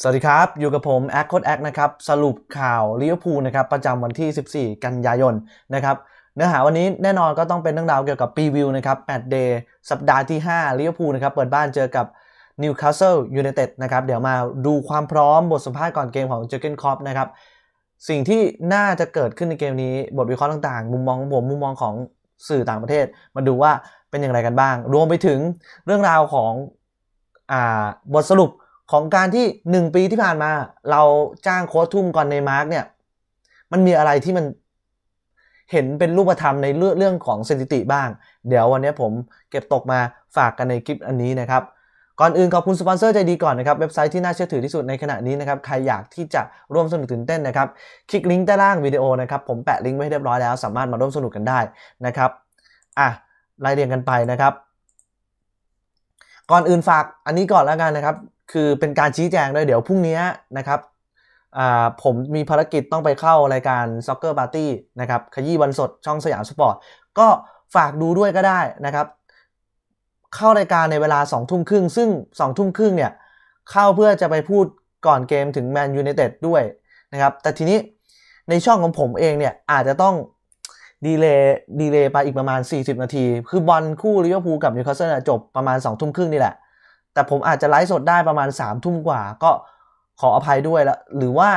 สวัสดีครับ อยู่กับผม แอคโคดแอคนะครับสรุปข่าวลิเวอร์พูลนะครับประจำวันที่ 14 กันยายนนะครับเนื้อหาวันนี้แน่นอนก็ต้องเป็นเรื่องราวเกี่ยวกับปีวิวนะครับแมตช์เดย์สัปดาห์ที่5ลิเวอร์พูลนะครับเปิดบ้านเจอกับนิวคาสเซิลยูไนเต็ดนะครับเดี๋ยวมาดูความพร้อมบทสัมภาษณ์ก่อนเกมของ เจอร์เกนคอปนะครับสิ่งที่น่าจะเกิดขึ้นในเกมนี้ บทวิเคราะห์ต่างๆ มุมมองของผมมุมมองของสื่อต่างประเทศ มาดูว่าเป็นอย่างไรกันบ้าง รวมไปถึงเรื่องราวของอบทสรุปของการที่หนึ่งปีที่ผ่านมา เราจ้างโค้ชทุ่มก่อนในมาร์กเนี่ยมันมีอะไรที่มันเห็นเป็นรูปธรรมในเรื่องเรื่องของสถิติบ้าง เดี๋ยววันนี้ผมเก็บตกมาฝากกันในคลิปอันนี้นะครับก่อนอื่นขอบคุณสปอนเซอร์ใจดีก่อนนะครับ เว็บไซต์ที่น่าเชื่อถือที่สุดในขณะนี้นะครับใครอยากที่จะร่วมสนุกตื่นเต้นนะครับคลิกลิงก์ใต้ล่างวิดีโอนะครับผมแปะลิงก์ไว้เรียบร้อยแล้ว สามารถมาร่วมสนุกกันได้นะครับ อ่ะไล่เรียงกันไปนะครับก่อนอื่นฝากอันนี้ก่อนแล้วกันนะครับ คือเป็นการชี้แจงด้วยเดี๋ยวพรุ่งนี้นะครับผมมีภารกิจต้องไปเข้ารายการซ็อกเกอร์บาร์ตี้นะครับขยี้วันสดช่องสยามสปอร์ต ก็ฝากดูด้วยก็ได้นะครับ เข้ารายการในเวลา 2 ทุ่มครึ่งซึ่ง 2 ทุ่มครึ่งเนี่ย เข้าเพื่อจะไปพูดก่อนเกมถึงแมนยูไนเต็ดด้วยนะครับ แต่ทีนี้ในช่องของผมเองเนี่ยอาจจะต้องดีเลย์ดีเลย์ไปอีกประมาณ 40 นาที คือบอลคู่ลิเวอร์พูลกับ นิวคาสเซิลจบประมาณ 2 ทุ่มครึ่งนี่แหละ แต่ผมอาจจะไลฟ์สดได้ประมาณ 3 ทุ่มกว่า ก็ขออภัยด้วยละหรือว่า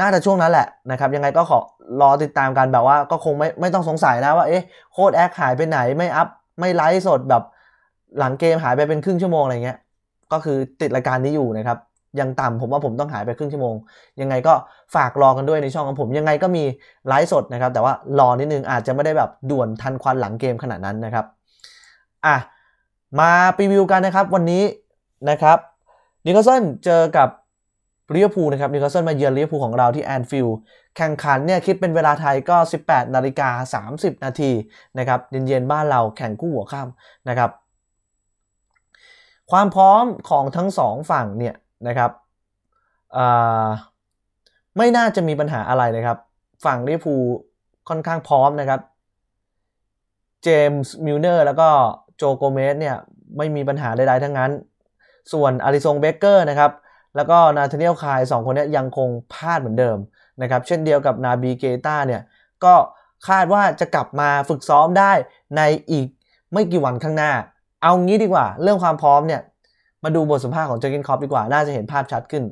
น่าจะช่วงนั้นแหละนะครับยังไงก็ขอรอติดตามกันแบบว่า ก็คงไม่ไม่ต้องสงสัยนะว่าเอ๊ะโค้ดแอคหายไปไหนไม่อัพ ไม่ไลฟ์สดแบบหลังเกมหายไปเป็นครึ่งชั่วโมงอะไรเงี้ย ก็คือติดรายการนี้อยู่นะครับยังต่ำผมว่าผมต้องหายไปครึ่งชั่วโมง ยังไงก็ฝากรอกันด้วยในช่องของผมยังไงก็มีไลฟ์สดนะครับ แต่ว่ารอนิดนึงอาจจะไม่ได้แบบด่วนทันควันหลังเกมขนาดนั้นนะครับ อ่ะ มารีวิวกันนะครับวันนี้นะครับนิโคลสันเจอกับเร์พูนะครับนิโคลสันมาเยือนเร์พูของเราที่แอนฟิลด์แข่งขันเนี่ยคิดเป็นเวลาไทยก็ 18นาฬิกา30นาทีนะครับเย็นๆบ้านเราแข่งคู่หัวข้ามนะครับ ความพร้อมของทั้งสองฝั่งเนี่ยนะครับไม่น่าจะมีปัญหาอะไรนะครับฝั่งลิเวอร์พูลค่อนข้างพร้อมนะครับเจมส์มิลเนอร์แล้วก็โจโกเมสเนี่ยไม่มีปัญหาใดๆทั้งนั้น ส่วนอาริซงเบเกอร์นะครับแล้วก็นาธาเนียลคายสองคนนี้ยังคงพลาดเหมือนเดิมนะครับเช่นเดียวกับนาบีเกต้าเนี่ยก็คาดว่าจะกลับมาฝึกซ้อมได้ในอีกไม่กี่วันข้างหน้า เอางี้ดีกว่าเรื่องความพร้อมเนี่ยมาดูบทสัมภาษณ์ของเจอร์กินคอปดีกว่า น่าจะเห็นภาพชัดขึ้น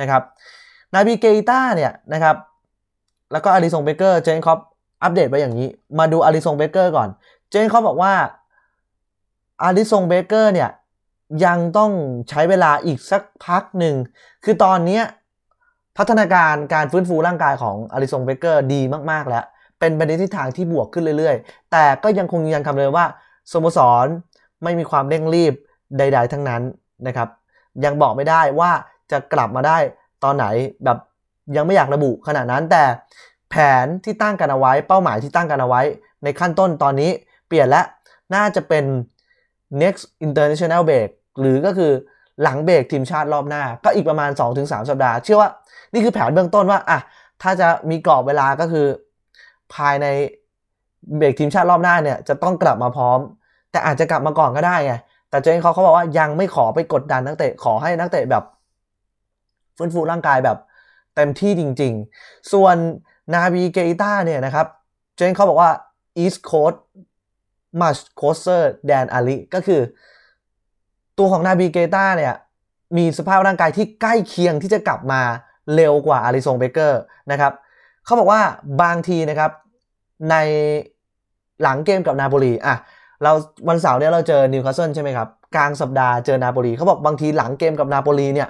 นะครับ นาบีเกต้าเนี่ยนะครับ แล้วก็อาริซงเบเกอร์ เจอร์กินคอปอัปเดตไว้อย่างนี้ มาดูอาริซงเบเกอร์ก่อน เจอร์กินคอปบอกว่าอาริซงเบเกอร์เนี่ยยังต้องใช้เวลาอีกสักพักหนึ่ง คือตอนนี้พัฒนาการการฟื้นฟูร่างกายของอาริซงเบเกอร์ดีมากๆแล้ว เป็นไปในทิศทางที่บวกขึ้นเรื่อยๆ แต่ก็ยังคงยืนยันคำเดิมว่าสโมสรไม่มีความเร่งรีบใด ๆ ทั้งนั้นนะครับยังบอกไม่ได้ว่าจะกลับมาได้ตอนไหนแบบยังไม่อยากระบุขนาดนั้นแต่แผนที่ตั้งกันเอาไว้ เป้าหมายที่ตั้งกันเอาไว้ในขั้นต้นตอนนี้เปลี่ยนและน่าจะเป็น next international break หรือก็คือหลังเบรกทีมชาติรอบหน้า ก็อีกประมาณ 2-3 สัปดาห์เชื่อว่า นี่คือแผนเบื้องต้นว่าอ่ะถ้าจะมีกรอบเวลาก็คือ ภายในเบรกทีมชาติรอบหน้าเนี่ยจะต้องกลับมาพร้อม แต่อาจจะกลับมาก่อนก็ได้ไงแต่เจนเขาเขาบอกว่ายังไม่ขอไปกดดันนักเตะขอให้นักเตะแบบฟื้นฟูร่างกายแบบเต็มที่จริงๆ ส่วนนาบีเกต้าเนี่ยนะครับเจนเขาบอกว่า East Coast much closer than Ali ก็คือตัวของนาบีเกต้าเนี่ยมีสภาพร่างกายที่ใกล้เคียงที่จะกลับมาเร็วกว่าอาริซงเบเกอร์นะครับเขาบอกว่าบางทีนะครับในหลังเกมกับนาโปลีอ่ะเราวันเสาร์เนี่ยเราเจอนิวคาสเซิลใช่ไหมครับกลางสัปดาห์เจอนาโปลีเขาบอกบางทีหลังเกมกับนาโปลีเนี่ย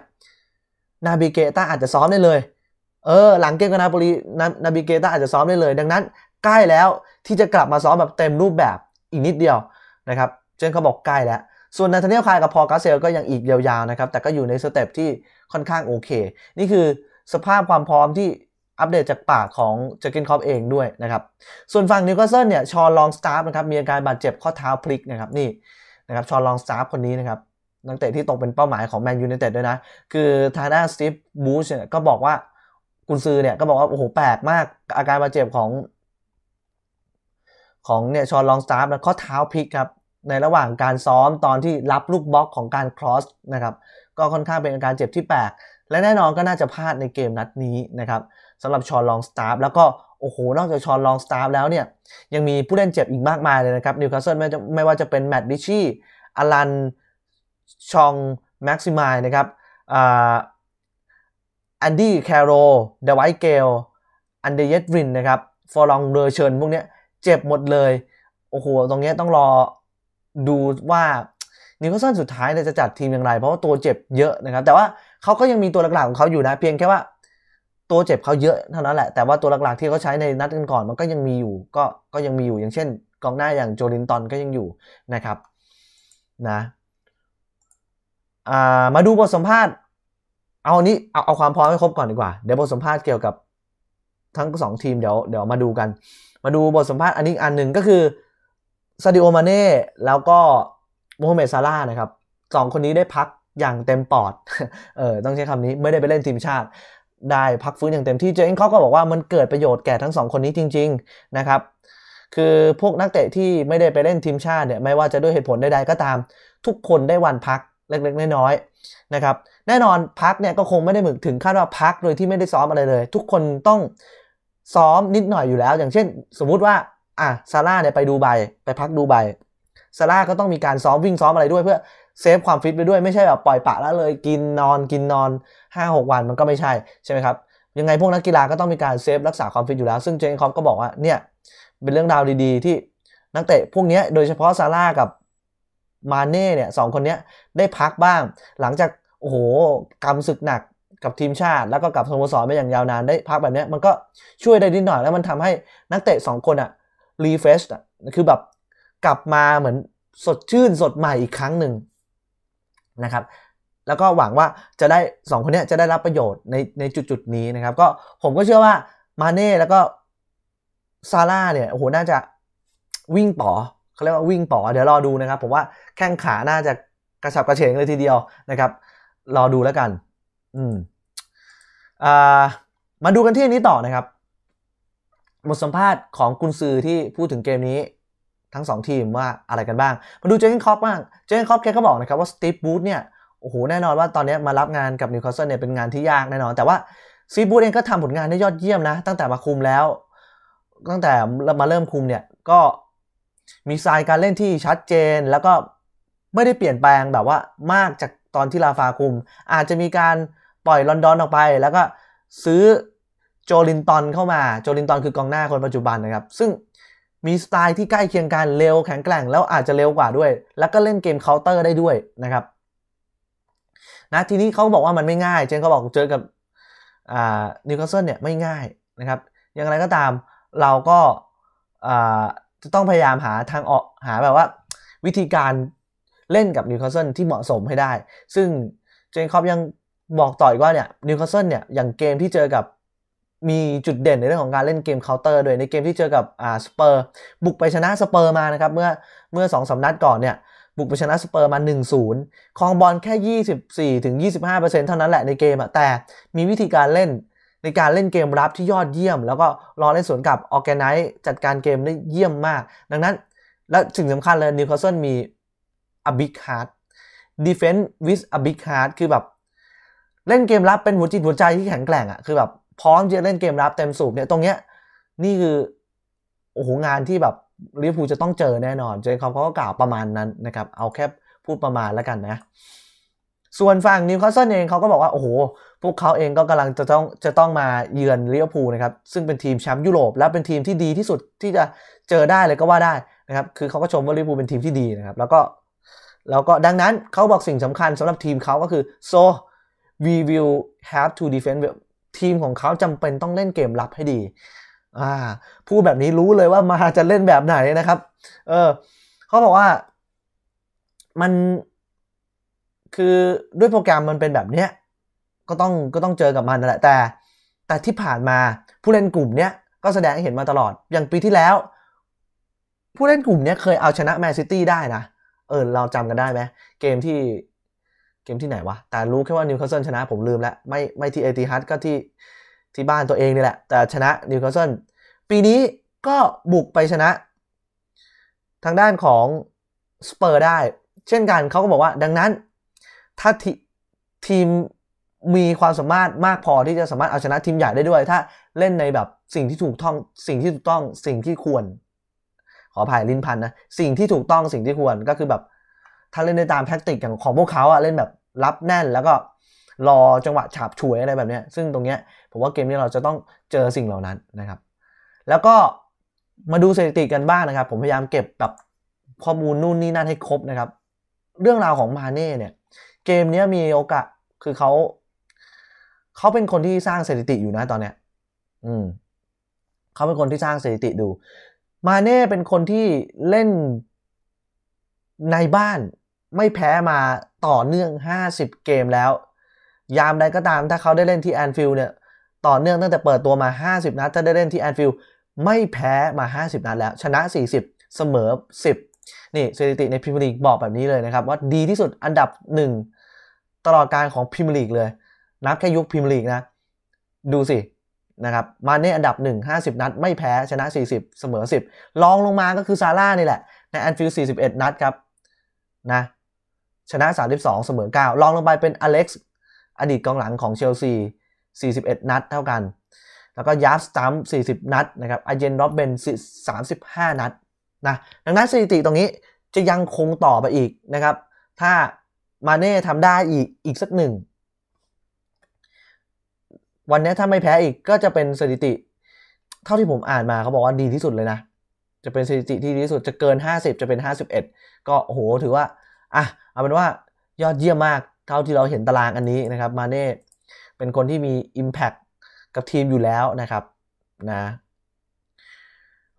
นาบิเกต้าอาจจะซ้อมได้เลยเออหลังเกมกับนาโปลีนาบิเกต้าอาจจะซ้อมได้เลยดังนั้น ใกล้แล้วที่จะกลับมาซ้อมแบบเต็มรูปแบบอีกนิดเดียวนะครับเจนเขาบอกใกล้แล้ว ส่วนนาธาเนีลคายกับพอกาเซลก็ยังอีกยาวๆนะครับแต่ก็อยู่ในสเต็ปที่ค่อนข้างโอเค นี่คือสภาพความพร้อมที่อัปเดตจากปากของเจกินคอปเองด้วยนะครับ ส่วนฝั่งนิวคาสเซิลเนี่ยชอลองสตาร์นะครับมีอาการบาดเจ็บข้อเท้าพลิกนะครับนี่นะครับชอลองสตาร์คนนี้นะครับนักเตะที่ตกเป็นเป้าหมายของแมนยูไนเต็ดด้วยนะคือทางด้าสตีฟบูชเนี่ยก็บอกว่ากุนซือเนี่ยก็บอกว่า โอ้โห แปลกมากอาการบาดเจ็บของของเนี่ยชอลองสตาร์ฟนะข้อเท้าพลิกครับในระหว่างการซ้อมตอนที่รับลูกบล็อกของการครอสนะครับก็ค่อนข้างเป็นอาการเจ็บที่แปลกและแน่นอนก็น่าจะพลาดในเกมนัดนี้นะครับสำหรับชอนลองสตาร์แล้วก็ โอ้โห นอกจากชอนลองสตาร์แล้วเนี่ย ยังมีผู้เล่นเจ็บอีกมากมายเลยนะครับนิวคาสเซิลไม่ไม่ว่าจะเป็นแมตต์ดิชี่อลันชองแม็กซิมายนะครับอันดี้แคโรเดวายเกลอันเดเยตรินนะครับฟอลองเดอร์เชิญพวกนี้เจ็บหมดเลย โอ้โห ตรงนี้ต้องรอดูว่านิวคาสเซิลสุดท้ายจะจัดทีมอย่างไร เพราะว่าตัวเจ็บเยอะนะครับแต่ว่าเขาก็ยังมีตัวหลักๆของเขาอยู่นะเพียงแค่ว่าตัวเจ็บเขาเยอะเท่านั้นแหละ แต่ว่าตัวหลักๆที่เขาใช้ในนัดก่อนมันก็ยังมีอยู่ก็ก็ยังมีอยู่อย่างเช่นกองหน้าอย่างโจลินตันก็ยังอยู่นะครับนะมาดูบทสัมภาษณ์เอานี้เอาเอาความพร้อมให้ครบก่อนดีกว่า เดี๋ยวบทสัมภาษณ์เกี่ยวกับทั้งสองทีมเดี๋ยวเดี๋ยวมาดูกัน มาดูบทสัมภาษณ์อันนี้อันหนึ่งก็คือซาดิโอมาเน่แล้วก็โมฮัมเหม็ดซาร่านะครับสองคนนี้ได้พักอย่างเต็มปอด เออต้องใช้คำนี้ไม่ได้ไปเล่นทีมชาติ ได้พักฟื้นอย่างเต็มที่ เจนเขาก็บอกว่ามันเกิดประโยชน์แก่ทั้งสองคนนี้จริงๆนะครับ คือพวกนักเตะที่ไม่ได้ไปเล่นทีมชาติเนี่ยไม่ว่าจะด้วยเหตุผลใดๆก็ตามทุกคนได้วันพักเล็กๆน้อยๆนะครับแน่นอนพักเนี่ยก็คงไม่ได้หมึกถึงขั้นว่าพักโดยที่ไม่ได้ซ้อมอะไรเลย ทุกคนต้องซ้อมนิดหน่อยอยู่แล้ว อย่างเช่น สมมุติว่าอ่ะซาร่าเนี่ยไปดูใบไปพักดูใบซาร่าก็ต้องมีการซ้อมวิ่งซ้อมอะไรด้วยเพื่อเซฟความฟิตไปด้วยไม่ใช่แบบปล่อยปะละเลยกินนอนกินนอน 5-6 วันมันก็ไม่ใช่ ใช่ไหมครับ ยังไงพวกนักกีฬาก็ต้องมีการเซฟรักษาความฟิตอยู่แล้ว ซึ่งเจนคอปก็บอกว่าเนี่ยเป็นเรื่องราวดี ๆ ที่นักเตะพวกนี้โดยเฉพาะซาร่ากับมาเน่เนี่ยสองคนนี้ได้พักบ้าง หลังจากโอ้โหกำศึกหนักกับทีมชาติ แล้วก็กับสโมสรไปอย่างยาวนานได้พักแบบนี้มันก็ช่วยได้นิดหน่อยแล้วมันทำให้นักเตะ2 คนอะรีเฟชอะคือแบบกลับมาเหมือนสดชื่นสดใหม่อีกครั้งหนึ่งนะครับแล้วก็หวังว่าจะได้ 2 คนนี้จะได้รับประโยชน์ในในจุดจุดนี้นะครับ ก็ผมก็เชื่อว่ามาเน่แล้วก็ซาร่าเนี่ยโอ้โหน่าจะวิ่งต่อเขาเรียกว่าวิ่งต่อ เดี๋ยวรอดูนะครับ ผมว่าแข้งขาน่าจะกระฉับกระเฉงเลยทีเดียวนะครับรอดูแล้วกันอืมอ่ามาดูกันที่นี้ต่อนะครับบทสัมภาษณ์ของกุนซือที่พูดถึงเกมนี้ทั้ง 2 ทีมว่าอะไรกันบ้าง มาดู เจนคอปบ้างเจนคอปแกก็บอกนะครับว่าสตีฟบูธเนี่ยโอ้โหแน่นอนว่าตอนนี้มารับงานกับนิวคาสเซิลเนี่ยเป็นงานที่ยากแน่นอน แต่ว่าสตีฟบูธเองก็ทำผลงานได้ยอดเยี่ยมนะ ตั้งแต่มาคุมแล้ว ตั้งแต่มาเริ่มคุมเนี่ย ก็มีสไตล์การเล่นที่ชัดเจน แล้วก็ไม่ได้เปลี่ยนแปลงแบบว่ามากจากตอนที่ลาฟาคุม อาจจะมีการปล่อยลอนดอนออกไปแล้วก็ซื้อโจลินตันเข้ามาโจลินตันคือกองหน้าคนปัจจุบันนะครับ ซึ่งมีสไตล์ที่ใกล้เคียงกัน เร็ว แข็งแกร่ง แล้วอาจจะเร็วกว่าด้วย แล้วก็เล่นเกมเคาน์เตอร์ได้ด้วยนะครับ นะ ทีนี้เขาบอกว่ามันไม่ง่าย เจนเขาบอกเจอกับนิวคาสเซิล เนี่ย ไม่ง่ายนะครับอย่างไรก็ตามเราก็จะต้องพยายามหาทางออก หาแบบว่า วิธีการเล่นกับนิวคาสเซิลที่เหมาะสมให้ได้ ซึ่งเจนคอบยังบอกต่ออีกว่าเนี่ยนิวคาสเซิลเนี่ยอย่างเกมที่เจอ กับมีจุดเด่นในเรื่องของการเล่นเกมเคาน์เตอร์ด้วยในเกมที่เจอกับอ่าสเปอร์บุกไปชนะสเปอร์มานะครับเมื่อเมื่อสองสนัดก่อนเนี่ยบุกไปชนะสเปอร์มา 1-0คลองบอลแค่ 24-25%เท่านั้นแหละในเกมอะแต่มีวิธีการเล่นในการเล่นเกมรับที่ยอดเยี่ยม แล้วก็รอเล่นสวนกับออแกไนซ์จัดการเกมได้เยี่ยมมาก ดังนั้น และสิ่งสำคัญเลยนิวคาสเซิลมีอบิกฮาร์ดดีเฟนส์วิสอบิกฮาร์ดคือแบบเล่นเกมรับเป็นหัวจิตหัวใจที่แข็งแกร่งอะคือแบบพร้อมจะเล่นเกมรับเต็มสูบเนี่ยตรงเนี้ยนี่คือโอ้โหงานที่แบบลิเวอร์พูลจะต้องเจอแน่นอนเจคอบเขาก็กล่าวประมาณนั้นนะครับเอาแค่พูดประมาณแล้วกันนะ ส่วนฝั่งนิวคาสเซิลเองเขาก็บอกว่า โอ้โห พวกเขาเองก็กำลังจะต้องจะต้องมาเยือนลิเวอร์พูลนะครับ ซึ่งเป็นทีมแชมป์ยุโรป และเป็นทีมที่ดีที่สุดที่จะเจอได้เลยก็ว่าได้นะครับคือเขาก็ชมว่าลิเวอร์พูลเป็นทีมที่ดีนะครับแล้วก็แล้วก็ดังนั้นเขาบอกสิ่งสำคัญสำหรับทีมเขาก็คือ so we will have to defend ทีมของเขาจำเป็นต้องเล่นเกมรับให้ดี อ่าพูดแบบนี้รู้เลยว่ามาจะเล่นแบบไหนนะครับเออเขาบอกว่ามันคือด้วยโปรแกรมมันเป็นแบบเนี้ยก็ต้องก็ต้องเจอกับมันนั่นแหละแต่ แต่ที่ผ่านมาผู้เล่นกลุ่มเนี้ยก็แสดงให้เห็นมาตลอด อย่างปีที่แล้ว ผู้เล่นกลุ่มเนี้ยเคยเอาชนะแมนซิตี้ได้นะเออเราจำกันได้ไหมเกมที่มที่ไหนวะแต่รู้แค่ว่านิวคาสเซิลชนะผมลืมแล้ว ไม่ไม่ที่เอทีฮัตก็ที่ที่บ้านตัวเองนี่แหละ แต่ชนะนิวคาสเซิลปีนี้ก็บุกไปชนะทางด้านของสเปอร์ได้ เช่นกันเขาก็บอกว่าดังนั้นถ้าททีมมีความสามารถมากพอที่จะสามารถเอาชนะทีมใหญ่ได้ด้วยถ้าเล่นในแบบสิ่งที่ถูกต้องสิ่งที่ถูกต้องสิ่งที่ควร ขออภัยลินพันนะ สิ่งที่ถูกต้องสิ่งที่ควรก็คือแบบถ้าเล่นในตามแท็กติกอย่างของพวกเขาอะเล่นแบบรับแน่นแล้วก็ รอจังหวะฉาบฉวยอะไรแบบนี้ซึ่งตรงเนี้ย ผมว่าเกมนี้เราจะต้องเจอสิ่งเหล่านั้นนะครับ แล้วก็มาดูสถิติกันบ้างนะครับ ผมพยายามเก็บแบบข้อมูลนู่นนี่นั่นให้ครบนะครับ เรื่องราวของมาเน่เนี่ย เกมนี้มีโอกาสคือเขาเขาเป็นคนที่สร้างสถิติอยู่นะตอนเนี้ย อืมเขาเป็นคนที่สร้างสถิติดู มาเน่เป็นคนที่เล่นในบ้านไม่แพ้มาต่อเนื่อง 50 เกมแล้ว ยามใดก็ตามถ้าเขาได้เล่นที่แอนฟิลด์เนี่ย ต่อเนื่องตั้งแต่เปิดตัวมา 50 นัดถ้าได้เล่นที่แอนฟิลด์ไม่แพ้มา 50 นัดแล้ว ชนะ 40 เสมอ 10 นี่สถิติในพรีเมียร์ลีกบอกแบบนี้เลยนะครับว่าดีที่สุดอันดับ 1 ตลอดการของพรีเมียร์ลีกเลย นับแค่ยุคพรีเมียร์ลีกนะ ดูสินะครับ มาเน่อันดับ 1 50 นัดไม่แพ้ชนะ 40 เสมอ 10ลองลงมาก็คือซาร่านี่แหละในแอนฟิลด์41 นัดครับ นะชนะ 32 เสมอ9รองลงไปเป็นอเล็กซ์อดีตกองหลังของเชลซี 41 นัดเท่ากัน แล้วก็ยาร์ฟสตัม40 นัดนะครับอาเยนร็อบเบน35 นัดนะดังนั้นสถิติตรงนี้จะยังคงต่อไปอีกนะครับ ถ้ามาเน่ทำได้อีกอีกสักหนึ่งวันนี้ถ้าไม่แพ้อีกก็จะเป็นสถิติ เท่าที่ผมอ่านมาเขาบอกว่าดีที่สุดเลยนะ จะเป็นสถิติที่ดีที่สุดจะเกิน 50 จะเป็น 51 ก็โหถือว่าอ่ะ เอาเป็นว่ายอดเยี่ยมมากเท่าที่เราเห็นตารางอันนี้นะครับ มาเน่เป็นคนที่มี Impact กับทีมอยู่แล้วนะครับนะ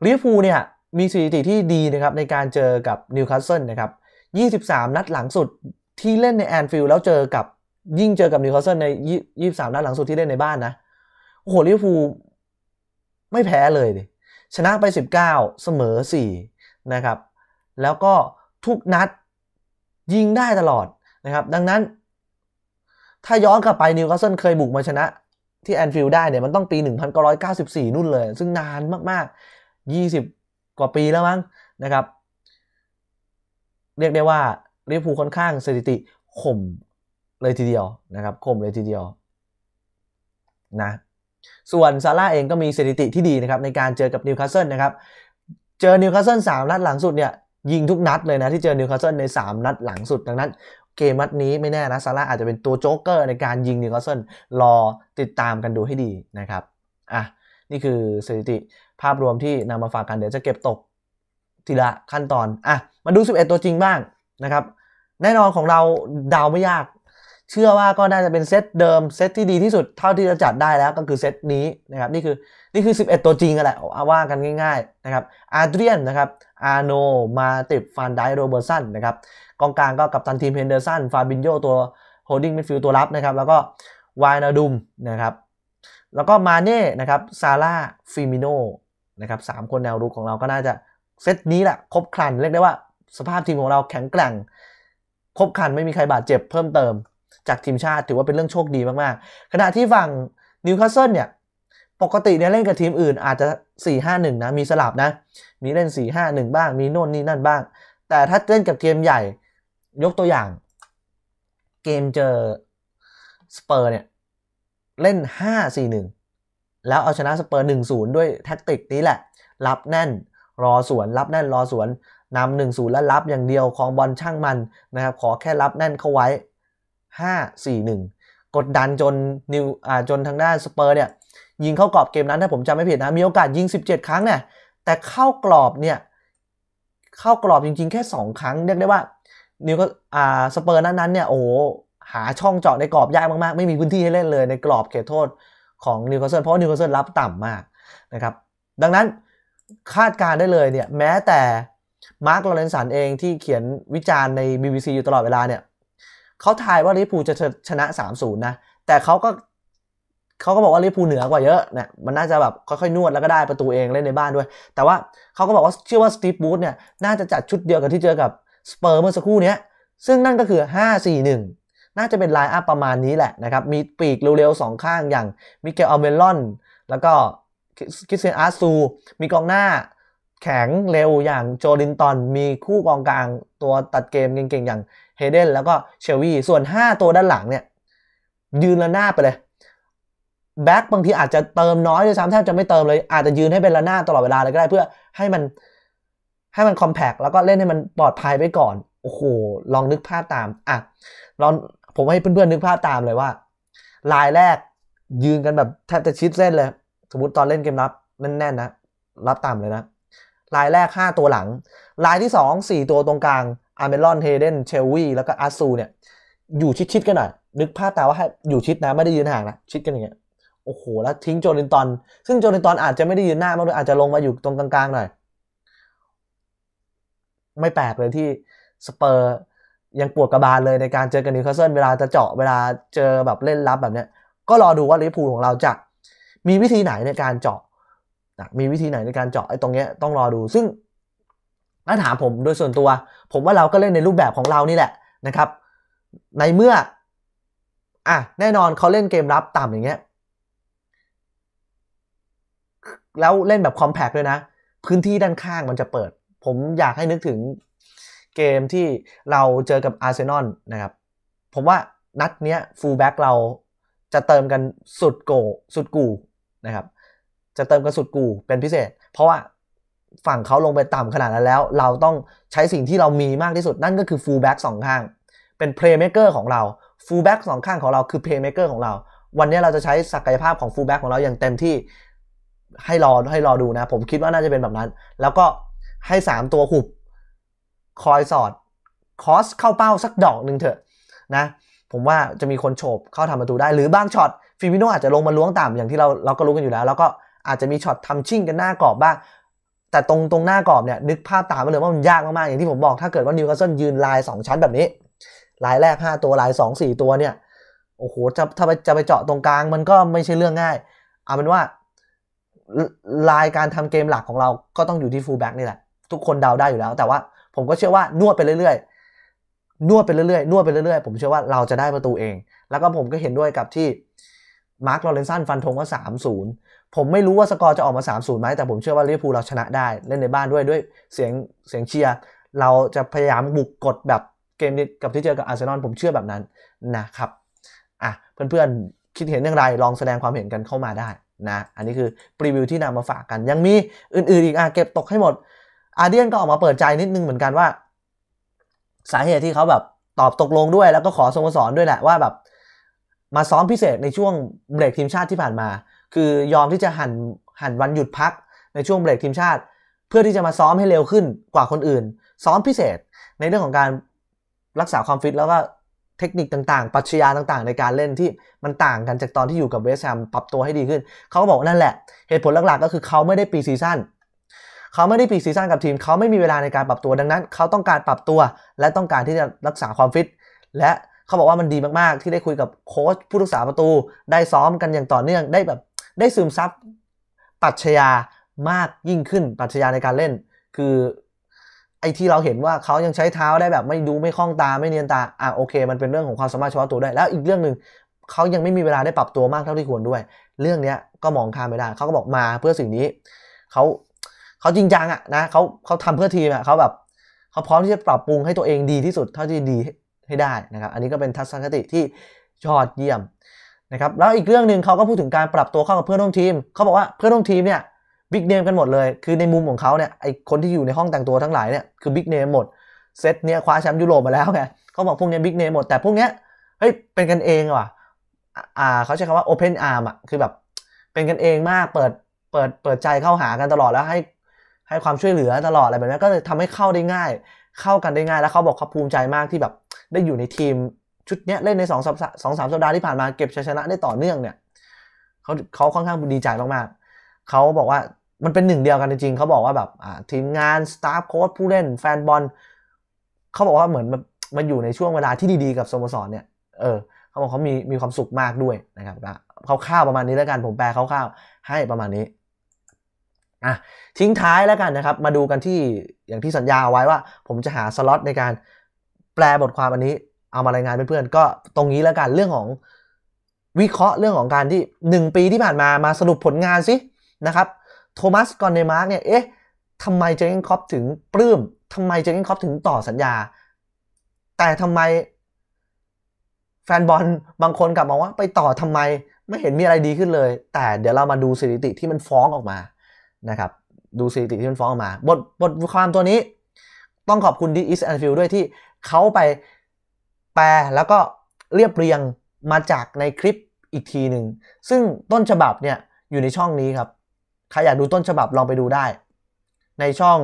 ลิเวอร์พูลเนี่ยมีสถิติที่ดีนะครับในการเจอกับนิวคาสเซิลนะครับ23 นัดหลังสุดที่เล่นในแอนฟิลด์แล้วเจอกับยิ่งเจอกับนิวคาสเซิลใน 23 นัดหลังสุดที่เล่นในบ้านนะ โอ้โหลิเวอร์พูลไม่แพ้เลยดิ ชนะไป 19 เสมอ4นะครับ แล้วก็ทุกนัดยิงได้ตลอดนะครับดังนั้นถ้าย้อนกลับไปนิวคาสเซิลเคยบุกมาชนะที่แอนฟิลด์ได้เนี่ยมันต้องปี 1994นู่นเลยซึ่งนานมากๆ 20 กว่าปีแล้วมั้งนะครับเรียกได้ว่าลิเวอร์พูลค่อนข้างสถิติข่มเลยทีเดียวนะครับข่มเลยทีเดียวนะส่วนซาร่าเองก็มีสถิติที่ดีนะครับในการเจอกับนิวคาสเซิลนะครับเจอนิวคาสเซิลสามนัดหลังสุดเนี่ยยิงทุกนัดเลยนะ ที่เจอนิวคาสเซิลใน 3 นัดหลังสุดดังนั้น เกมนัดนี้ไม่แน่นะซาร่าอาจจะเป็นตัวโจ๊กเกอร์ในการยิงนิวคาสเซิลรอติดตามกันดูให้ดีนะครับอ่ะนี่คือสถิติภาพรวมที่นำมาฝากกัน เดี๋ยวจะเก็บตกทีละขั้นตอนอ่ะมาดู 11 ตัวจริงบ้างนะครับแน่นอนของเราเดาไม่ยากเชื่อว่าก็น่าจะเป็นเซตเดิม เซตที่ดีที่สุดเท่าที่จะจัดได้แล้วก็คือเซตนี้นะครับนี่คือนี่คือ 11 ตัวจริงกันแหละเอาว่ากันง่ายๆนะครับอาเดรียนนะครับอาโน มาติดฟานไดโรเบอร์สันนะครับกองกลางก็กับตันทีมเฮนเดอร์สัน ฟาบินโยตัวโฮดดิ้งมิดฟิลด์ตัวรับนะครับแล้วก็วายนาดุมนะครับแล้วก็มาเน่นะครับซาร่าฟิมิโนนะครับสามคนแนวรุกของเราก็น่าจะเซตนี้แหละครบครันเรียกได้ว่าสภาพทีมของเราแข็งแกร่งครบครันไม่มีใครบาดเจ็บเพิ่มเติมจากทีมชาติถือว่าเป็นเรื่องโชคดีมากๆ ขณะที่ฝั่งนิวคาสเซิลเนี่ยปกติเนี่ยเล่นกับทีมอื่นอาจจะ 4-5-1นะมีสลับนะมีเล่น 4-5-1 บ้างมีโน่นนี่นั่นบ้าง แต่ถ้าเล่นกับเกมใหญ่ยกตัวอย่างเกมเจอสเปอร์เนี่ย เล่น 5-4-1 แล้วเอาชนะสเปอร์1-0 ด้วยแท็กติกนี้แหละ รับแน่นรอสวนรับแน่นรอสวนนำ1-0 แล้วรับอย่างเดียวของบอลช่างมันนะครับขอแค่รับแน่นเข้าไว้5 4 1 กดดันจนนิวอ่าจนทางด้านสเปอร์เนี่ยยิงเข้ากรอบเกมนั้นถ้าผมจำไม่ผิดนะ มีโอกาสยิง17 ครั้งเนี่ยแต่เข้ากรอบเนี่ยเข้ากรอบจริงๆ แค่ 2 ครั้ง เรียกได้ว่านิวก็อ่าสเปอร์นั้นๆเนี่ยโอ้หาช่องเจาะในกรอบยากมากๆ ไม่มีพื้นที่ให้เล่นเลยในกรอบเขตโทษของนิวคาสเซิลเพราะนิวคาสเซิลรับต่ำมากนะครับดังนั้นคาดการได้เลยเนี่ยแม้แต่มาร์คลอเรนสันเองที่เขียนวิจารณ์ใน BBC อยู่ตลอดเวลาเนี่ยเขาทายว่าลิเวอร์พูลจะชนะ 3-0 นะ แต่เขาก็เขาก็บอกว่าลิเวอร์พูลเหนือกว่าเยอะเนี่ยมันน่าจะแบบค่อยๆ นวดแล้วก็ได้ประตูเองเล่นในบ้านด้วย แต่ว่าเขาก็บอกว่าเชื่อว่าสตีฟบูธเนี่ยน่าจะจัดชุดเดียวกับที่เจอกับสเปอร์เมื่อสักครู่นี้ซึ่งนั่นก็คือ 5-4-1 น่าจะเป็นไลน์อัพประมาณนี้แหละนะครับมีปีกเร็วๆสองข้างอย่างมิเกลอัลเมลอนแล้วก็คิสเซนอาร์ซูมีกองหน้าแข็งเร็วอย่างโจลินตันมีคู่กองกลางตัวตัดเกมเก่งๆอย่างเฮเดนแล้วก็เชลวีส่วน 5 ตัวด้านหลังเนี่ย ยืนระนาบไปเลยแบ็กบางทีอาจจะเติมน้อยด้วยซ้ำแทบจะไม่เติมเลย อาจจะยืนให้เป็นระนาบตลอดเวลาเลยก็ได้ เพื่อให้มันให้มันคอมแพกแล้วก็เล่นให้มันปลอดภัยไปก่อน โอ้โห ลองนึกภาพตามอ่ะลองผมให้เพื่อนๆ นึกภาพตามเลยว่า ลายแรกยืนกันแบบแทบจะชิดเส้นเลย สมมติตอนเล่นเกมรับแน่นๆนะรับตามเลยนะ ลายแรก5ตัวหลังลายที่2 4ตัวตรงกลางอาร์เมลอนเฮเดนเชลวีแล้วก็อาซูเนี่ยอยู่ชิดๆกันหน่อยนึกภาพตาว่าให้อยู่ชิดนะไม่ได้ยืนห่างนะ ชิดกันอย่างเงี้ยโอ้โหแล้วทิ้งโจลินตอน ซึ่งโจลินตอนอาจจะไม่ได้ยืนหน้ามากด้วย อาจจะลงมาอยู่ตรงกลางๆหน่อย ไม่แปลกเลยที่ สเปอร์ยังปวดกระบาลเลยในการเจอกันนิวคาสเซิลเวลาจะเจาะเวลาเจอแบบเล่นลับแบบเนี้ยก็รอดูว่าลิเวอร์พูลของเราจะ มีวิธีไหนในการเจาะมีวิธีไหนในการเจาะไอ้ตรงเนี้ยต้องรอดูซึ่งถ้าถามผมโดยส่วนตัว ผมว่าเราก็เล่นในรูปแบบของเรานี่แหละนะครับ ในเมื่ออ่ะแน่นอนเขาเล่นเกมรับต่ำอย่างเงี้ยแล้วเล่นแบบคอมแพคด้วยนะ พื้นที่ด้านข้างมันจะเปิด ผมอยากให้นึกถึงเกมที่เราเจอกับอาร์เซนอลนะครับ ผมว่านัดเนี้ยฟูลแบ็กเราจะเติมกันสุดโกสุดกูนะครับจะเติมกันสุดกูเป็นพิเศษ เพราะว่าฝั่งเขาลงไปต่ำขนาดนั้นแล้ว เราต้องใช้สิ่งที่เรามีมากที่สุด นั่นก็คือฟูลแบ็กสองข้าง เป็นเพลย์เมคเกอร์ของเรา ฟูลแบ็กสองข้างของเราคือเพลย์เมคเกอร์ของเรา วันนี้เราจะใช้ศักยภาพของฟูลแบ็กของเราอย่างเต็มที่ให้รอให้รอดูนะ ผมคิดว่าน่าจะเป็นแบบนั้น แล้วก็ให้ 3 ตัวหุบ คอยสอดคอสเข้าเป้าสักดอกหนึ่งเถอะนะ ผมว่าจะมีคนโฉบเข้าทำประตูได้ หรือบางช็อตฟิมิโนอาจจะลงมาล้วงต่ำอย่างที่เราเราก็รู้กันอยู่แล้ว แล้วก็อาจจะมีช็อตทำชิ่งกันหน้ากรอบบ้างแต่ตรงตรงหน้ากรอบเนี่ยนึกภาพตามไปเลยว่ามันยากมากๆ อย่างที่ผมบอกถ้าเกิดว่านิวคาสเซิลยืนลาย2ชั้นแบบนี้ลายแรก 5 ตัวลาย2 4 ตัวเนี่ย โอ้โหจะถ้าไปจะไปเจาะตรงกลางมันก็ไม่ใช่เรื่องง่ายเอาเป็นว่าลายการทำเกมหลักของเราก็ต้องอยู่ที่ฟูลแบ็กนี่แหละ ทุกคนเดาได้อยู่แล้ว แต่ว่าผมก็เชื่อว่านวดไปเรื่อยๆ นวดไปเรื่อยๆนวดไปเรื่อยๆผมเชื่อว่าเราจะได้ประตูเอง แล้วก็ผมก็เห็นด้วยกับที่มาร์คลอเรนซันฟันธงว่า3 0ผมไม่รู้ว่าสกอร์จะออกมา 3 0ไหม แต่ผมเชื่อว่าลิเวอร์พูลเราชนะได้ เล่นในบ้านด้วยด้วยเสียงเสียงเชียร์ เราจะพยายามบุกกดแบบเกมนี้กับที่เจอกับอาร์เซนอลผมเชื่อแบบนั้นนะครับ อ่ะเพื่อนๆคิดเห็นอย่างไรลองแสดงความเห็นกันเข้ามาได้ นะ อันนี้คือพรีวิวที่นำมาฝากกัน ยังมีอื่นๆอีก อ่ะ เก็บตกให้หมดอาเดียนก็ออกมาเปิดใจนิดนึงเหมือนกันว่า สาเหตุที่เขาแบบตอบตกลงด้วย แล้วก็ขอสโมสรด้วยแหละว่าแบบมาซ้อมพิเศษในช่วงเบรกทีมชาติที่ผ่านมาคือยอมที่จะหันหันวันหยุดพักในช่วงเบรกทีมชาติ เพื่อที่จะมาซ้อมให้เร็วขึ้นกว่าคนอื่น ซ้อมพิเศษในเรื่องของการรักษาความฟิตแล้วก็เทคนิคต่างๆ ปัจจัยต่างๆ ในการเล่นที่มันต่างกันจากตอนที่อยู่กับเวสต์แฮมปรับตัวให้ดีขึ้น เขาก็บอกนั่นแหละเหตุผลหลักๆก็คือเขาไม่ได้ปีซีซั่นเขาไม่ได้ปีซีซั่นกับทีมเขาไม่มีเวลาในการปรับตัวดังนั้นเขาต้องการปรับตัว และต้องการที่จะรักษาความฟิตและเขาบอกว่ามันดีมากๆ ที่ได้คุยกับโค้ชผู้รักษาประตูได้ซ้อมกันอย่างต่อเนื่องได้แบบได้ซึมซับปรัชญามากยิ่งขึ้นปรัชญาในการเล่น คือไอที่เราเห็นว่าเขายังใช้เท้าได้แบบไม่ดูไม่คล่องตา ไม่เนียนตาอ่ะโอเค มันเป็นเรื่องของความสามารถเฉพาะตัวได้แล้วอีกเรื่องหนึ่งเขายังไม่มีเวลาได้ปรับตัวมากเท่าที่ควรด้วย เรื่องเนี้ยก็มองข้ามไม่ได้เขาก็บอกมาเพื่อสิ่งนี้เขาเขาจริง จังอ่ะนะเขาเขาทำเพื่อทีมอ่ะเขาแบบเขาพร้อมที่จะปรับปรุงให้ตัวเองดีที่สุดเท่าที่ดีให้ได้นะครับอันนี้ก็เป็นทัศนคติที่ยอดเยี่ยมนะครับแล้วอีกเรื่องหนึ่งเขาก็พูดถึงการปรับตัวเข้ากับเพื่อนร่วมทีมเขาบอกว่าเพื่อนร่วมทีมเนี่ยบิ๊กเนมกันหมดเลย คือในมุมของเขาเนี่ยไอคนที่อยู่ในห้องแต่งตัวทั้งหลายเนี่ยคือบิ๊กเนมหมดเซตเนี่ยคว้าแชมป์ยุโรปมาแล้วไงเขาบอกพวกนี้บิ๊กเนมหมดแต่พวกเนี้ยเฮ้ยเป็นกันเองว่ะอ่าเขาใช้คำว่าโอเพนอาร์มอ่ะคือแบบ เป็นกันเองมากเปิดเปิดเปิดใจเข้าหากันตลอดแล้วให้ให้ความช่วยเหลือตลอดอะไรแบบนี้ก็เลยทำให้เข้าได้ง่าย เข้ากันได้ง่าย แล้วเขาบอกเขาภูมิใจมากที่แบบได้อยู่ในทีมชุดเนี้ยเล่นในสองสองสามสัปดาห์ที่ผ่านมาเก็บชัยชนะได้ต่อเนื่องเนี่ยเขาเขาค่อนข้างดีใจมากๆเขาบอกว่ามันเป็นหนึ่ง เดียวกันจริงๆเขาบอกว่าแบบทีมงานสตาฟโค้ชผู้เล่นแฟนบอลเขาบอกว่าเหมือนมันอยู่ในช่วงเวลาที่ดีๆ กับสโมสรเนี่ยเออเขาบอกเขามีมีความสุขมากด้วยนะครับคเขาวประมาณนี้แล้วกันผมแปลเขาข้าวให้ประมาณนี้อ่ะทิ้งท้ายแล้วกันนะครับ มาดูกันที่อย่างที่สัญญาไว้ว่า ผมจะหาสล็อตในการแปลบทความอันนี้เอามารายงานเพื่อนๆก็ตรงนี้แล้วกันเรื่องของวิเคราะห์เรื่องของการที่ 1 ปีที่ผ่านมามาสรุปผลงานสินะครับโทมัสกอนเนมาร์กเนี่ยเอ๊ะทำไมเจอนคอปถึงปลื้มทำไมเจอนคอปถึงต่อสัญญา แต่ทำไมแฟนบอลบางคนกลับมองว่าไปต่อทำไมไม่เห็นมีอะไรดีขึ้นเลย แต่เดี๋ยวเรามาดูสถิติที่มันฟ้องออกมานะครับดูสถิติที่มันฟ้องออกมาบทบทความตัวนี้ ต้องขอบคุณดีอีสแอน n f i e l ด้วยที่เขาไปแปลแล้วก็เรียบเรียงมาจากในคลิปอีกทีหนึ่งซึ่งต้นฉบับเนี่ยอยู่ในช่องนี้ครับ ใครอยากดูต้นฉบับลองไปดูได้ ในช่อง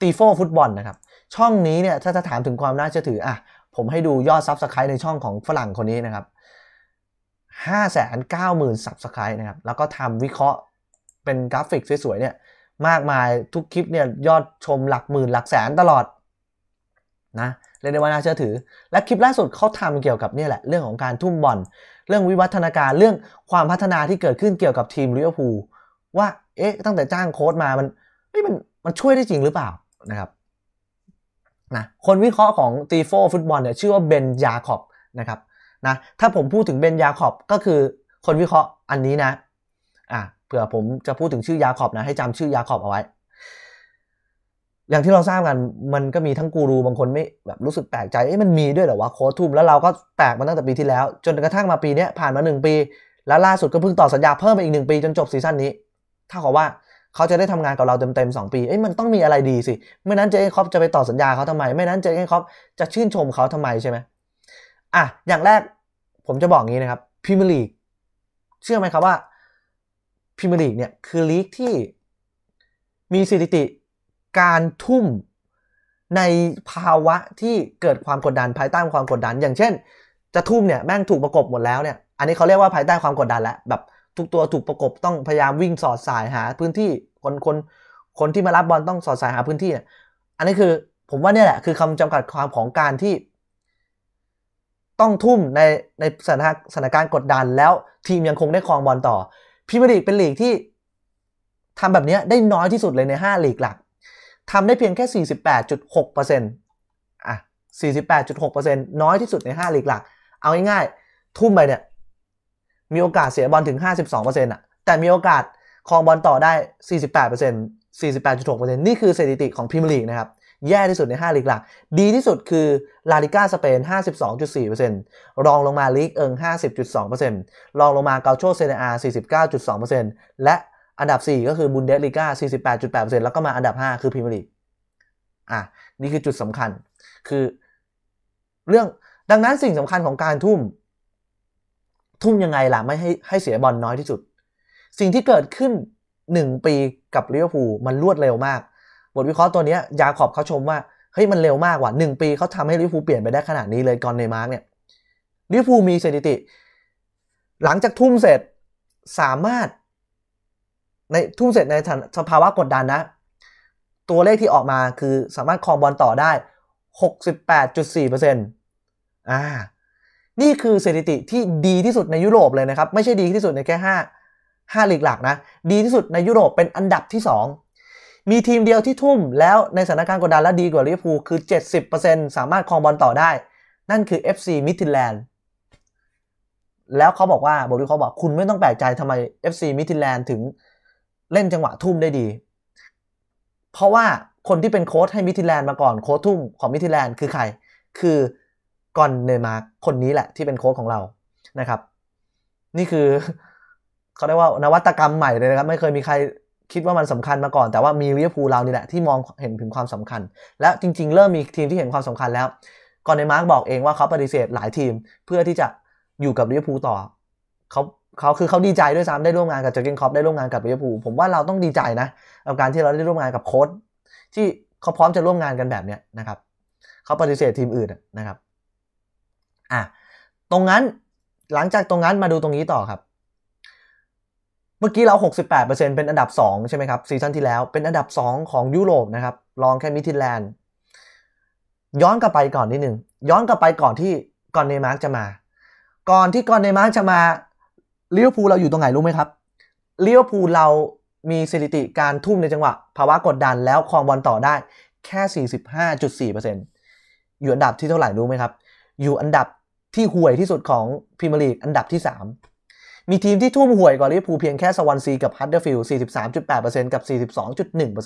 ตีโฟฟุตบอลนะครับ ช่องนี้เนี่ยถ้าจะถามถึงความน่าเชื่อถืออ่ะผมให้ดูยอดซับสไครต์ในช่องของฝรั่งคนนี้นะครับ5้าแสนเก้าหมื่นซับสไครต์นะครับแล้วก็ทำวิเคราะห์เป็นกราฟิกสวยๆเนี่ยมากมายทุกคลิปเนี่ยยอดชมหลักหมื่นหลักแสนตลอดนะรียกได้ว่าน่าเชื่อถือ และคลิปล่าสุดเขาทำเกี่ยวกับเนี่ยแหละเรื่องของการทุ่มบอล เรื่องวิวัฒนาการเรื่องความพัฒนาที่เกิดขึ้นเกี่ยวกับทีมลิเวอร์พูลว่าเอ๊ะตั้งแต่จ้างโค้ดมามันเอ๊ะมันมันช่วยได้จริงหรือเปล่านะครับนะคนวิเคราะห์ของตีโฟฟุตบอลเนี่ยชื่อว่าเบนยาคอบนะครับนะถ้าผมพูดถึงเบนยาคอบก็คือคนวิเคราะห์อันนี้นะอ่ะเผื่อผมจะพูดถึงชื่อยาคอบนะให้จำชื่อยาคอบเอาไว้อย่างที่เราทราบกันมันก็มีทั้งกูรูบางคนไม่แบบรู้สึกแปลกใจเอ้มันมีด้วยเหรอวะโค้ชทุ่มแล้วเราก็แปลกมาตั้งแต่ปีที่แล้วจนกระทั่งมาปีนี้ผ่านมา 1 ปี แล้วล่าสุดก็เพิ่งต่อสัญญาเพิ่มไปอีก 1 ปีจนจบซีซั่นนี้ ถ้าขอว่าเขาจะได้ทำงานกับเราเต็มๆ 2 ปีเอ้ยมันต้องมีอะไรดีสิไม่นั้นเจ๊คอปจะไปต่อสัญญาเขาทำไมไม่นั้นเจ๊คอปจะชื่นชมเขาทำไมใช่ไหมอ่ะอย่างแรกผมจะบอกงี้นะครับพรีเมียร์ลีกเชื่อไหมครับว่าพรีเมียร์ลีกเนี่ยคือลีกที่มีสถิติการทุ่มในภาวะที่เกิดความกดดัน ภายใต้ความกดดันอย่างเช่น จะทุ่มเนี่ยแม่งถูกประกบหมดแล้วเนี่ยอันนี้เขาเรียกว่าภายใต้ความกดดันแล้วแบบทุกตัวถูกประกบต้องพยายามวิ่งสอดสายหาพื้นที่คนคนคนที่มารับบอลต้องสอดสายหาพื้นที่เนี่ยอันนี้คือผมว่าเนี่ยแหละคือคำจำกัดความของการที่ ต้องทุ่มในในสถานการณ์กดดันแล้ว ทีมยังคงได้ครองบอลต่อพิมยร์ลีกเป็นลีกที่ทำแบบนี้ได้น้อยที่สุดเลยใน5ลีกหลักทำได้เพียงแค่ 48.6%อ่ะ48.6%น้อยที่สุดใน 5 ลีกหลัก เอาง่ายๆ ทุ่มไปเนี่ย มีโอกาสเสียบอลถึง 52%อ่ะแต่มีโอกาสคลองบอลต่อได้ 48% 48.6%นี่คือสถิติของพิมลีกนะครับ แย่ที่สุดใน 5 ลีกหลัก ดีที่สุดคือลาลิก้าสเปน 52.4%รองลงมาลีกเอิง 50.2%รองลงมาเกาโชเซเนอา49.2%และอันดับ4ก็คือบุนเดสลีกา48.8%แล้วก็มาอันดับ5 คือพรีเมียร์ลีกอ่ะนี่คือจุดสำคัญคือ เรื่องดังนั้นสิ่งสำคัญของการทุ่ม ทุ่มยังไงล่ะ ไม่ให้ให้เสียบอลน้อยที่สุด สิ่งที่เกิดขึ้น 1 ปีกับลิเวอร์พูลมันรวดเร็วมาก บทวิเคราะห์ตัวนี้ยาขอบเขาชมว่า เฮ้ยมันเร็วมากว่ะหนึ่งปีเขาทำให้ลิเวอร์พูลเปลี่ยนไปได้ขนาดนี้เลยกอนเนมาร์กเนี่ยลิเวอร์พูลมีสถิติหลังจากทุ่มเสร็จสามารถในทุ่มเสร็จในสภาวะกดดันนะตัวเลขที่ออกมาคือสามารถครองบอลต่อได้ 68.4%อ่านี่คือสถิติที่ดีที่สุดในยุโรปเลยนะครับไม่ใช่ดีที่สุดในแค่5 5ลีกหลักนะดีที่สุดในยุโรปเป็นอันดับที่ 2 มีทีมเดียวที่ทุ่ม แล้วในสถานการณ์กดดันและดีกว่าลิเวอร์พูลคือ 70%สามารถครองบอลต่อได้ นั่นคือ FC มิดทิลแลนด์แล้วเขาบอกว่าบทวิเขาบอกคุณไม่ต้องแปลกใจทำไม FC มิดทิลแลนด์ถึงเล่นจังหวะทุ่มได้ดี เพราะว่าคนที่เป็นโค้ชให้มิทิแลนด์มาก่อนโค้ชทุ่มของมิทิแลนด์คือใคร คือกอนเนมาคนนี้แหละที่เป็นโค้ชของเรานะครับ นี่คือเขาเรียกว่านวัตกรรมใหม่เลยนะครับไม่เคยมีใครคิดว่ามันสำคัญมาก่อน แต่ว่ามีลิเวอร์ูเรานี่แหละที่มองเห็นถึงความสำคัญ และจริง ๆ เริ่มมีทีมที่เห็นความสำคัญแล้วกอนเนมาร์กบอกเองว่าเขาปฏิเสธหลายทีมเพื่อที่จะอยู่กับลิเวอร์ูต่อเขาเขาคือเขาดีใจด้วยซ้ำได้ร่วมงานกับเจอร์เกนคอปได้ร่วมงานกับเบเยอร์ผูผมว่าเราต้องดีใจนะกับการที่เราได้ร่วมงานกับโค้ดที่เขาพร้อมจะร่วมงานกันแบบเนี้ยนะครับเขาปฏิเสธทีมอื่นนะครับอ่ะตรงนั้นหลังจากตรงนั้นมาดูตรงนี้ต่อครับ เมื่อกี้เรา 68%เป็นอันดับ2ใช่ไหมครับซีซั่นที่แล้วเป็นอันดับ 2 ของยุโรปนะครับรองแค่มิทิลแลนด์ย้อนกลับไปก่อนนิดนึงย้อนกลับไปก่อนที่ก่อนเนมาร์กจะมาก่อนที่ก่อนเนมาร์กจะมาเลี้ยวภูเราอยู่ตรงไหนรู้ไหมครับเลี้ยวภูเรามีสถิติการทุ่มในจังหวะ ภาวะกดดันแล้วคลองบอลต่อได้แค่ 45.4%อยู่อันดับที่เท่าไหร่รู้ไหมครับ อยู่อันดับที่ห่วยที่สุดของพรีเมียร์ลีก อันดับที่ 3 มีทีมที่ทุ่มห่วยกว่าลิเวอร์พูลเพียงแค่สวอนซีกับฮัตเดอร์ฟิลด์43.8%กับ 42.1%ลิเ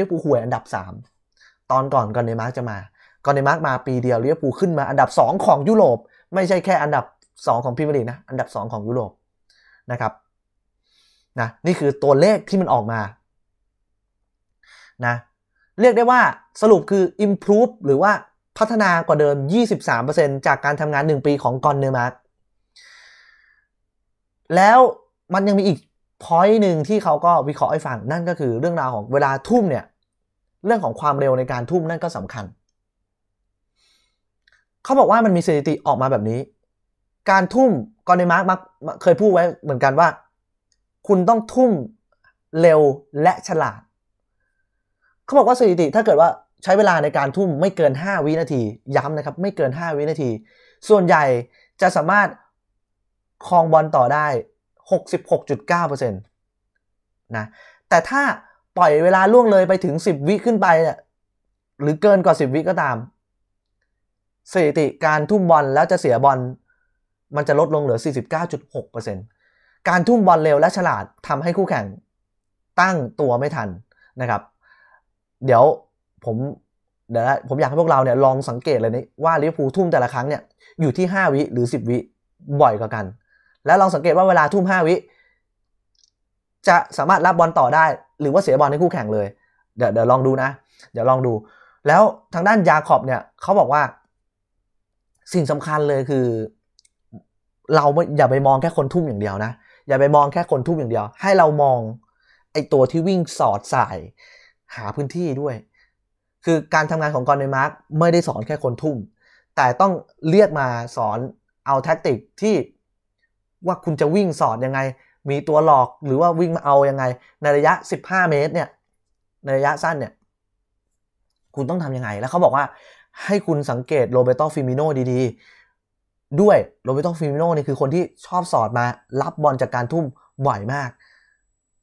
วอร์พูลห่วยอันดับ 3 ตอนก่อนกอนเนมาร์กจะมากอนเนมาร์กมาปีเดียวลิเวอร์พูลขึ้นมาอันดับ 2 ของยุโรปไม่ใช่แค่อันดับ2ของพรีเมียร์ลีกนะอันดับ 2 ของยุโรปนะครับนะนี่คือตัวเลขที่มันออกมานะเรียกได้ว่าสรุปคือ improve หรือว่าพัฒนากว่าเดิม 23%จากการทำงาน 1 ปีของกอนเนอร์มาร์กแล้วมันยังมีอีกพอยต์หนึ่งที่เขาก็วิเคราะห์ให้ฟัง นั่นก็คือเรื่องราวของเวลาทุ่มเนี่ยเรื่องของความเร็วในการทุ่มนั่นก็สำคัญ เขาบอกว่ามันมีสถิติออกมาแบบนี้การทุ่มกอนใเนมาร์กมักเคยพูดไว้เหมือนกันว่า คุณต้องทุ่มเร็วและฉลาด เขาบอกว่าสถิติถ้าเกิดว่าใช้เวลาในการทุ่มไม่เกิน 5 วินาที ย้ำนะครับไม่เกิน 5 วินาที ส่วนใหญ่จะสามารถคลองบอลต่อได้ 66.9%นะแต่ถ้าปล่อยเวลาล่วงเลยไปถึง 10 วิขึ้นไปเนี่ยหรือเกินกว่า 10 วิก็ตาม สถิติการทุ่มบอลแล้วจะเสียบอลมันจะลดลงเหลือ 49.6%การทุ่มบอลเร็วและฉลาดทำให้คู่แข่งตั้งตัวไม่ทันนะครับ เดี๋ยวผมเดี๋ยวผมอยากให้พวกเราเนี่ยลองสังเกตเลยนะว่าลิเวอร์พูลทุ่มแต่ละครั้งเนี่ยอยู่ที่ 5 วิหรือ 10 วิบ่อยกว่ากัน แล้วลองสังเกตว่าเวลาทุ่ม 5 วิจะสามารถรับบอลต่อได้ หรือว่าเสียบอลให้คู่แข่งเลย เดี๋ยวเดี๋ยวลองดูนะ เดี๋ยวลองดู แล้วทางด้านยาคอบเนี่ยเขาบอกว่าสิ่งสำคัญเลยคือเราอย่าไปมองแค่คนทุ่มอย่างเดียวนะอย่าไปมองแค่คนทุ่มอย่างเดียว ให้เรามองไอตัวที่วิ่งสอดสายหาพื้นที่ด้วยคือการทำงานของกอนเนมาร์กไม่ได้สอนแค่คนทุ่มแต่ต้องเรียกมาสอนเอาแท็กติกที่ว่าคุณจะวิ่งสอดยังไงมีตัวหลอกหรือว่าวิ่งมาเอายังไง ในระยะ 15 เมตรเนี่ยในระยะสั้นเนี่ยคุณต้องทํำยังไงแล้วเขาบอกว่าให้คุณสังเกตโรเบโตฟิมิโนดี ๆด้วยโรเบโตฟิมิโนนี่คือคนที่ชอบสอดมารับบอลจากการทุ่มบ่อยมาก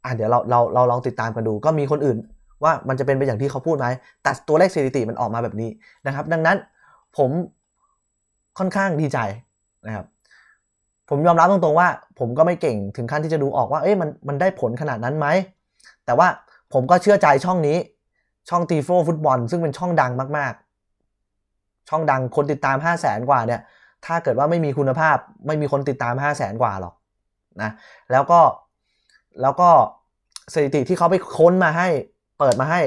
อ่ะเดี๋ยวเราเราเราลองติดตามกันดู ก็มีคนอื่นว่ามันจะเป็นไปอย่างที่เขาพูดไหม แต่ตัวเลขสถิติมันออกมาแบบนี้นะครับ ดังนั้นผมค่อนข้างดีใจนะครับผมยอมรับตรงๆว่าผมก็ไม่เก่งถึงขั้นที่จะดูออกว่าเอ๊ะมันมันได้ผลขนาดนั้นไหม แต่ว่าผมก็เชื่อใจช่องนี้ช่องทีโฟฟุตบอลซึ่งเป็นช่องดังมากๆ ช่องดังคนติดตาม 5 0 0แสนกว่าเนี่ยถ้าเกิดว่าไม่มีคุณภาพไม่มีคนติดตาม5 0 0แสนกว่าหรอกนะแล้วก็แล้วก็สถิติที่เขาไปค้นมาให้เปิดมาให้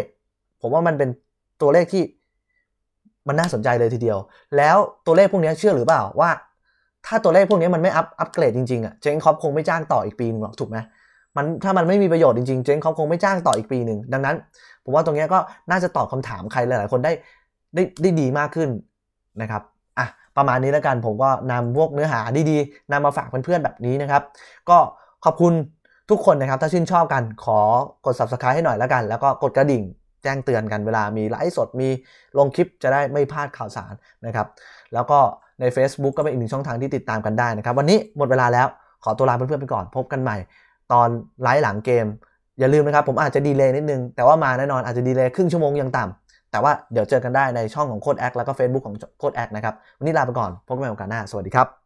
ผมว่ามันเป็นตัวเลขที่มันน่าสนใจเลยทีเดียว แล้วตัวเลขพวกนี้เชื่อหรือเปล่าว่า ถ้าตัวเลขพวกนี้มันไม่อัพอัพเกรดจริงๆอะ่ะเจงคอปคงไม่จ้างต่ออีกปีนึงหรอกถูกไหมมันถ้ามันไม่มีประโยชน์จริงๆเจงคอปคงไม่จ้างต่ออีกปีหนึ่งดังนั้น ผมว่าตรงนี้ก็น่าจะตอบคำถามใครหลายๆคนได้ได้ได้ดีมากขึ้นนะครับประมาณนี้แล้วกัน ผมก็นำพวกเนื้อหาดีๆ นำมาฝากเพื่อนๆแบบนี้นะครับก็ขอบคุณทุกคนนะครับ ถ้าชื่นชอบกันขอกด subscribe ให้หน่อยแล้วกัน แล้วก็กดกระดิ่งแจ้งเตือนกันเวลามีไลฟ์สดมีลงคลิปจะได้ไม่พลาดข่าวสารนะครับแล้วก็ใน Facebook ก็เป็นอีกหนึ่งช่องทางที่ติดตามกันได้นะครับ วันนี้หมดเวลาแล้วขอตัวลาเพื่อนๆไปก่อนพบกันใหม่ ตอนไลฟ์หลังเกมอย่าลืมนะครับผมอาจจะดีเลย์นิดนึงแต่ว่ามาแน่นอนอาจจะดีเลย์ครึ่งชั่วโมงยังต่ำแต่ว่าเดี๋ยวเจอกันได้ในช่องของโค้ดแอคแล้วก็ Facebook ของโค้ดแอคนะครับ วันนี้ลาไปก่อน พบกันใหม่โอกาสหน้าสวัสดีครับ